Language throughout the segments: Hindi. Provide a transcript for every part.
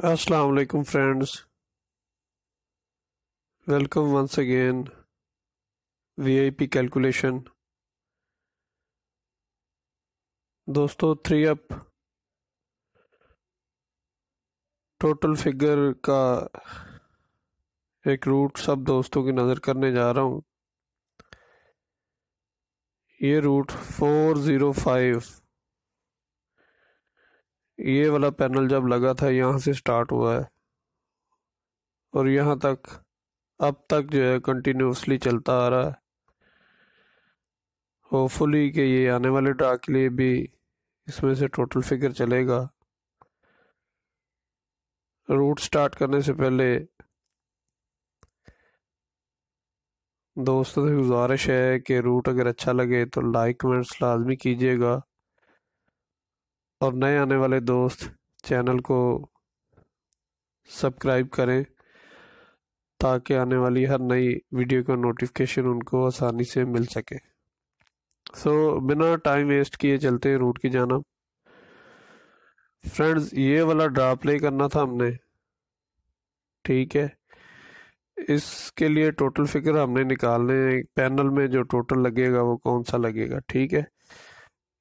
अस्सलाम वालेकुम friends welcome once again VIP calculation दोस्तों थ्री अप टोटल फिगर का एक रूट सब दोस्तों की नज़र करने जा रहा हूँ ये रूट फोर ज़ीरो फाइव ये वाला पैनल जब लगा था यहाँ से स्टार्ट हुआ है और यहाँ तक अब तक जो है कंटिन्यूसली चलता आ रहा है होपफुली कि ये आने वाले डाक के लिए भी इसमें से टोटल फिगर चलेगा रूट स्टार्ट करने से पहले दोस्तों से गुजारिश है कि रूट अगर अच्छा लगे तो लाइक कमेंट्स लाजमी कीजिएगा और नए आने वाले दोस्त चैनल को सब्सक्राइब करें ताकि आने वाली हर नई वीडियो का नोटिफिकेशन उनको आसानी से मिल सके सो so, बिना टाइम वेस्ट किए चलते हैं रूट की जाना फ्रेंड्स ये वाला ड्रा प्ले करना था हमने ठीक है इसके लिए टोटल फिगर हमने निकालने हैं पैनल में जो टोटल लगेगा वो कौन सा लगेगा ठीक है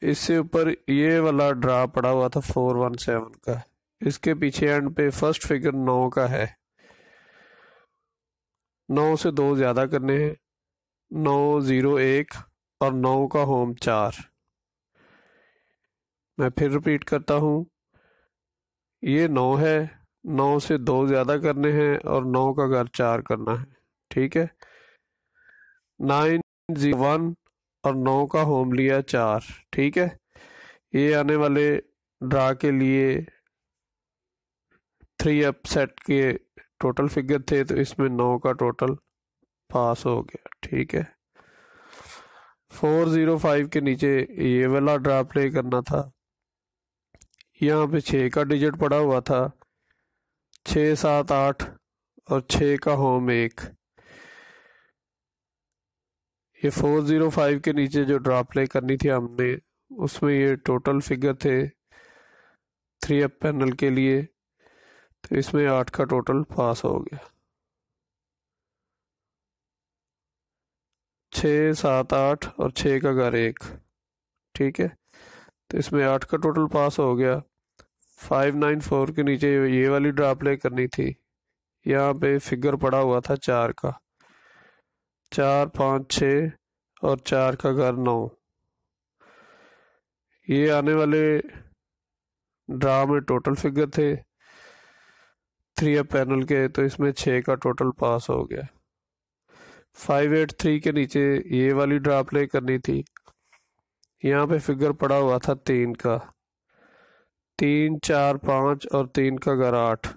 इससे ऊपर ये वाला ड्रा पड़ा हुआ था फोर वन सेवन का इसके पीछे एंड पे फर्स्ट फिगर नौ का है नौ से दो ज़्यादा करने हैं नौ ज़ीरो एक और नौ का होम चार मैं फिर रिपीट करता हूँ ये नौ है नौ से दो ज़्यादा करने हैं और नौ का घर चार करना है ठीक है नाइन ज़ीरो वन और नौ का होम लिया चार ठीक है ये आने वाले ड्रा के लिए थ्री अपसेट के टोटल फिगर थे तो इसमें नौ का टोटल पास हो गया ठीक है फोर ज़ीरो फाइव के नीचे ये वाला ड्रा प्ले करना था यहाँ पे छः का डिजिट पड़ा हुआ था छः सात आठ और छः का होम एक ये 405 के नीचे जो ड्रॉप ले करनी थी हमने उसमें ये टोटल फिगर थे थ्री अप पैनल के लिए तो इसमें आठ का टोटल पास हो गया छ सात आठ और छ का घर एक ठीक है तो इसमें आठ का टोटल पास हो गया फाइव नाइन फोर के नीचे ये वाली ड्रॉप ले करनी थी यहाँ पे फिगर पड़ा हुआ था चार का चार पाँच छ और चार का घर नौ ये आने वाले ड्रा में टोटल फिगर थे थ्री अप पैनल के तो इसमें छः का टोटल पास हो गया फाइव एट थ्री के नीचे ये वाली ड्रा प्ले करनी थी यहाँ पे फिगर पड़ा हुआ था तीन का तीन चार पाँच और तीन का घर आठ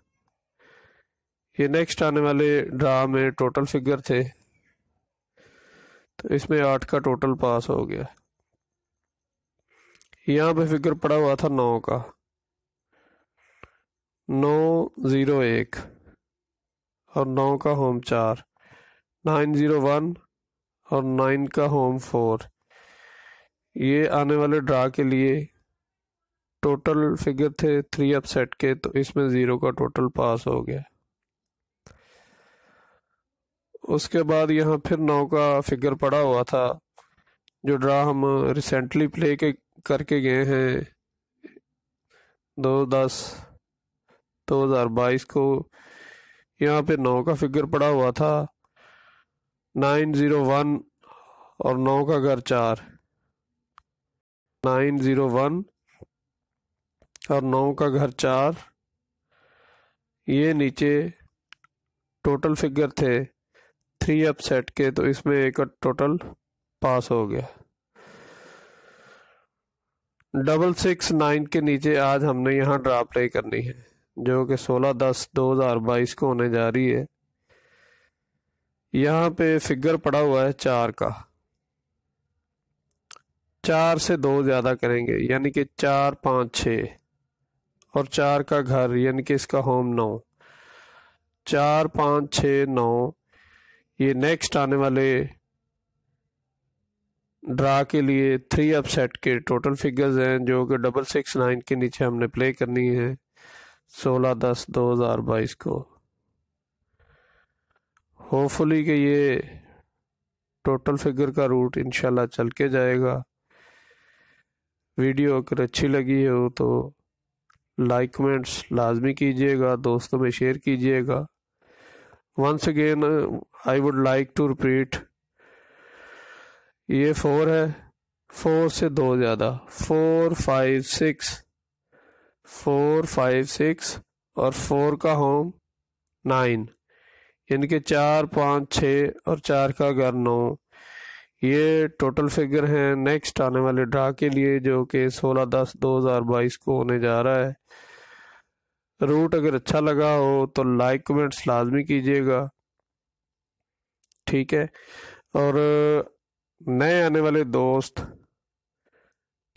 ये नेक्स्ट आने वाले ड्रा में टोटल फिगर थे तो इसमें आठ का टोटल पास हो गया यहाँ पे फिगर पड़ा हुआ था नौ का नौ ज़ीरो एक और नौ का होम चार नाइन ज़ीरो वन और नाइन का होम फोर ये आने वाले ड्रा के लिए टोटल फिगर थे थ्री अपसेट के तो इसमें ज़ीरो का टोटल पास हो गया उसके बाद यहाँ फिर नौ का फिगर पड़ा हुआ था जो ड्रा हम रिसेंटली प्ले के करके गए हैं दो दस दो हज़ार बाईस को यहाँ पे नौ का फिगर पड़ा हुआ था नाइन ज़ीरो वन और नौ का घर चार नाइन ज़ीरो वन और नौ का घर चार ये नीचे टोटल फिगर थे थ्री अपसेट के तो इसमें एक टोटल पास हो गया डबल सिक्स नाइन के नीचे आज हमने यहाँ ड्रा प्ले करनी है जो कि सोलह दस दो हज़ार बाईस को होने जा रही है यहाँ पे फिगर पड़ा हुआ है चार का चार से दो ज़्यादा करेंगे यानी कि चार पाँच छ और चार का घर यानी कि इसका होम नौ चार पाँच छ नौ ये नेक्स्ट आने वाले ड्रा के लिए थ्री अपसेट के टोटल फिगर्स हैं जो कि डबल सिक्स नाइन के नीचे हमने प्ले करनी है सोलह दस दो हज़ार बाईस को होपफुली कि ये टोटल फिगर का रूट इंशाल्लाह चल के जाएगा वीडियो अगर अच्छी लगी हो तो लाइक कमेंट्स लाजमी कीजिएगा दोस्तों में शेयर कीजिएगा once again I would like to repeat ये फोर है फोर से दो ज़्यादा four five six four five six और फोर का होम नाइन इनके चार पाँच छ और चार का घर नौ ये टोटल फिगर हैं नेक्स्ट आने वाले ड्रा के लिए जो कि सोलह दस दो हज़ार बाईस को होने जा रहा है रूट अगर अच्छा लगा हो तो लाइक कमेंट्स लाजमी कीजिएगा ठीक है और नए आने वाले दोस्त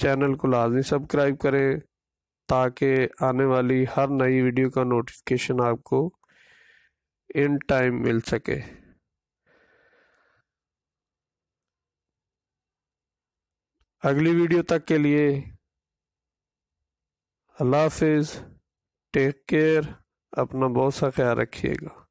चैनल को लाजमी सब्सक्राइब करें ताकि आने वाली हर नई वीडियो का नोटिफिकेशन आपको इन टाइम मिल सके अगली वीडियो तक के लिए अल्लाह हाफिज़ टेक केयर अपना बहुत सा ख्याल रखिएगा